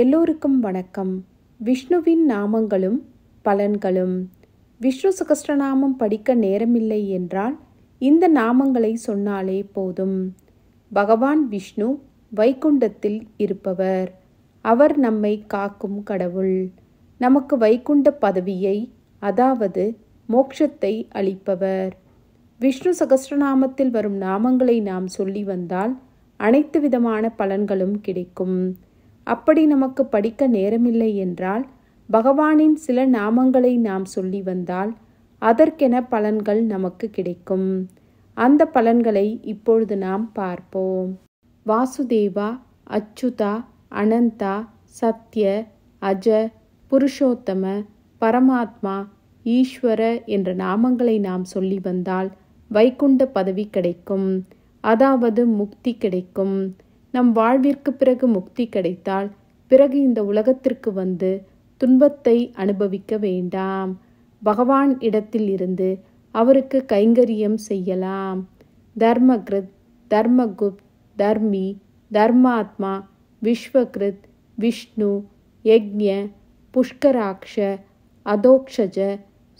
எல்லோருக்கும் வணக்கம் விஷ்ணுவின் நாமங்களும் பலன்களும் விஷ்ணு சகஸ்ரநாமம் படிக்க நேரமில்லை என்றால் இந்த நாமங்களை சொன்னாலே போதும் பகவான் விஷ்ணு வைகுண்டத்தில் இருப்பவர் அவர் நம்மை காக்கும் கடவுள் நமக்கு வைகுண்ட பதவியை அதாவது மோட்சத்தை அளிப்பவர் விஷ்ணு சகஸ்ரநாமத்தில் வரும் நாமங்களை நாம் சொல்லி வந்தால் அனைத்து விதமான பலன்களும் கிடைக்கும் அப்படி நமக்கு படிக்க நேரமில்லை என்றால் பகவானின் சில நாமங்களை நாம் சொல்லி வந்தால் அதற்கென பலன்கள் நமக்கு கிடைக்கும் அந்த பலன்களை இப்பொழுது நாம் பார்ப்போம் வாசுதேவா அச்சுதா அனந்தா சத்ய அஜ புருஷோத்தம பரமாத்மா ஈஸ்வர என்ற நாமங்களை நாம் சொல்லி வந்தால் வைகுண்ட பதவி கிடைக்கும் அதாவது முக்தி கிடைக்கும் நம் வாழ்விற்கு பிறகு முக்தி கிடைத்தால் பிறகு இந்த உலகத்திற்கு வந்து துன்பத்தை அனுபவிக்க வேண்டாம் பகவான் இடத்தில் இருந்து அவருக்கு கைங்கரியம் செய்யலாம் தர்மகிருத் தர்மகுப் தர்மி தர்மாத்மா விஸ்வகிருத் விஷ்ணு யக்ஞ புஷ்கராட்ச அதோக்ஷஜ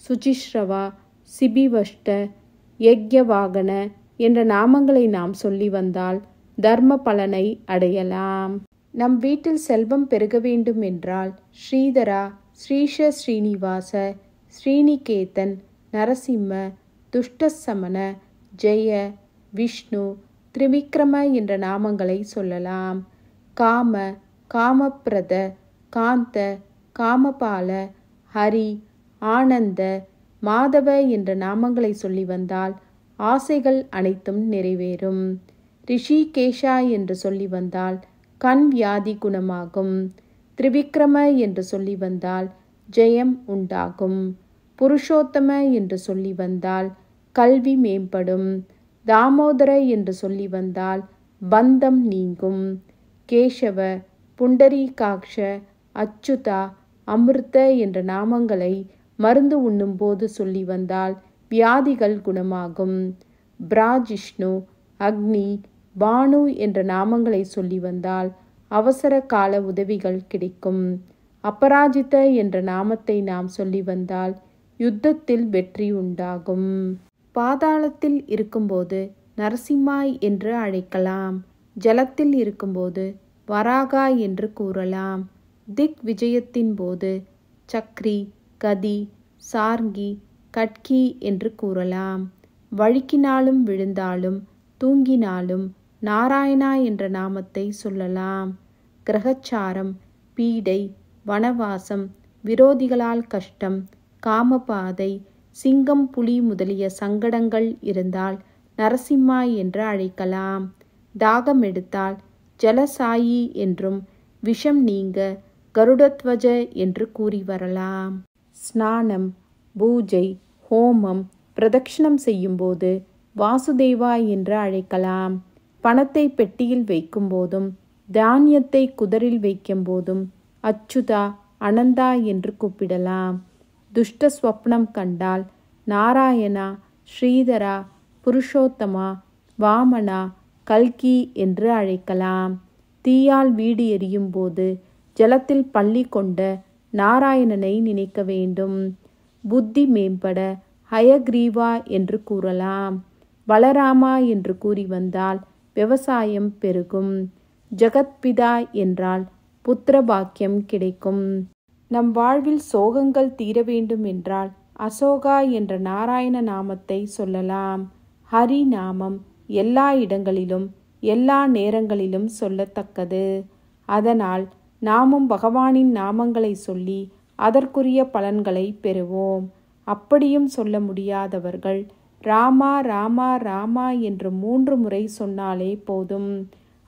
சுஜிஸ்ரவா சிபிவஷ்ட யக்ஞவாகன என்ற நாமங்களை நாம் சொல்லி வந்தால் தர்ம பலனை அடையலாம் நம் வீட்டில் செல்வம் பெருக வேண்டும் என்றால் ஸ்ரீதரா ஸ்ரீஷ ஸ்ரீனிவாச ஸ்ரீனிகேதன் நரசிம்ம துஷ்டசமண ஜெய விஷ்ணு திரிவிக்ரம என்ற நாமங்களை சொல்லலாம் காம காமப்பிரத காந்த காமபால ஹரி ஆனந்த மாதவ என்ற நாமங்களை சொல்லி வந்தால் ஆசைகள் அனைத்தும் நிறைவேறும் ரிஷிகேஷா என்று சொல்லி வந்தால் கண் வியாதி குணமாகும் திரிவிக்ரம என்று சொல்லி வந்தால் ஜெயம் உண்டாகும் புருஷோத்தம என்று சொல்லி வந்தால் கல்வி மேம்படும் தாமோதர என்று சொல்லி வந்தால் பந்தம் நீங்கும் கேசவ புண்டரீகாட்ச அச்சுதா அமிர்த என்ற நாமங்களை மருந்து உண்ணும்போது சொல்லி வந்தால் வியாதிகள் குணமாகும் பிராஜிஷ்ணு அக்னி பானு என்ற நாமங்களை சொல்லி வந்தால் அவசர கால உதவிகள் கிடைக்கும் அபராஜித என்ற நாமத்தை நாம் சொல்லி வந்தால் யுத்தத்தில் வெற்றி உண்டாகும் பாதாளத்தில் இருக்கும்போது நரசிம்மாய் என்று அழைக்கலாம் ஜலத்தில் இருக்கும்போது வராகா என்று கூறலாம் திக் விஜயத்தின் போது சக்ரி கதி சார்ங்கி கட்கி என்று கூறலாம் வழுக்கினாலும் விழுந்தாலும் தூங்கினாலும் நாராயணா என்ற நாமத்தை சொல்லலாம் கிரகச்சாரம் பீடை வனவாசம் விரோதிகளால் கஷ்டம் காமபாதை சிங்கம் புலி முதலிய சங்கடங்கள் இருந்தால் நரசிம்மா என்று அழைக்கலாம் தாகம் எடுத்தால் ஜலசாயி என்றும் விஷம் நீங்க கருடத்வஜ என்று கூறி வரலாம் ஸ்நானம் பூஜை ஹோமம் பிரதக்ஷணம் செய்யும்போது வாசுதேவா என்று அழைக்கலாம் பணத்தை பெட்டியில் வைக்கும் போதும் தானியத்தை குதரில் வைக்கும் போதும் அச்சுதா அனந்தா என்று கூப்பிடலாம் துஷ்ட ஸ்வப்னம் கண்டால் நாராயணா ஸ்ரீதரா புருஷோத்தமா வாமனா கல்கி என்று அழைக்கலாம் தீயால் வீடு எரியும் போது ஜலத்தில் பள்ளி கொண்ட நாராயணனை நினைக்க வேண்டும் புத்தி மேம்பட ஹயக்ரீவா என்று கூறலாம் பலராமா என்று கூறி வந்தால் விவசாயம் பெருகும் ஜகத்பிதா என்றால் புத்திர பாக்கியம் கிடைக்கும் நம் வாழ்வில் சோகங்கள் தீர வேண்டும் என்றால் அசோகா என்ற நாராயண நாமத்தை சொல்லலாம் ஹரி நாமம் எல்லா இடங்களிலும் எல்லா நேரங்களிலும் சொல்லத்தக்கது அதனால் நாமும் பகவானின் நாமங்களை சொல்லி அதற்குரிய பலன்களை பெறுவோம் அப்படியும் சொல்ல முடியாதவர்கள் ராமா ராமா ராமா என்று மூன்று முறை சொன்னாலே போதும்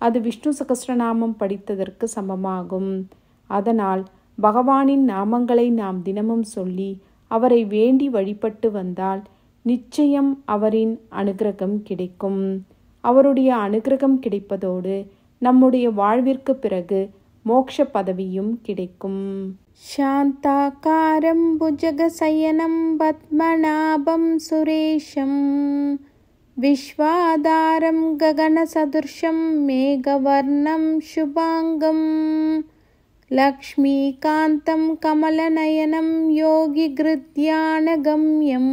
அது விஷ்ணு சகஸ்ரநாமம் படித்ததற்கு சமமாகும் அதனால் பகவானின் நாமங்களை நாம் தினமும் சொல்லி அவரை வேண்டி வழிபட்டு வந்தால் நிச்சயம் அவரின் அனுகிரகம் கிடைக்கும் அவருடைய அனுகிரகம் கிடைப்பதோடு நம்முடைய வாழ்விற்கு பிறகு मोक्षपदवीं के शान्ताकारं भुजगसयनं पद्मनाभं सुरेशं विश्वाधारं गगनसदृशं मेघवर्णं शुभाङ्गं लक्ष्मीकान्तं कमलनयनं योगिगृद्यानगम्यं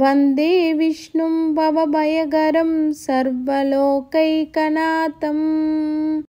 वन्दे विष्णुं भवभयगरं सर्वलोकैकनाथम्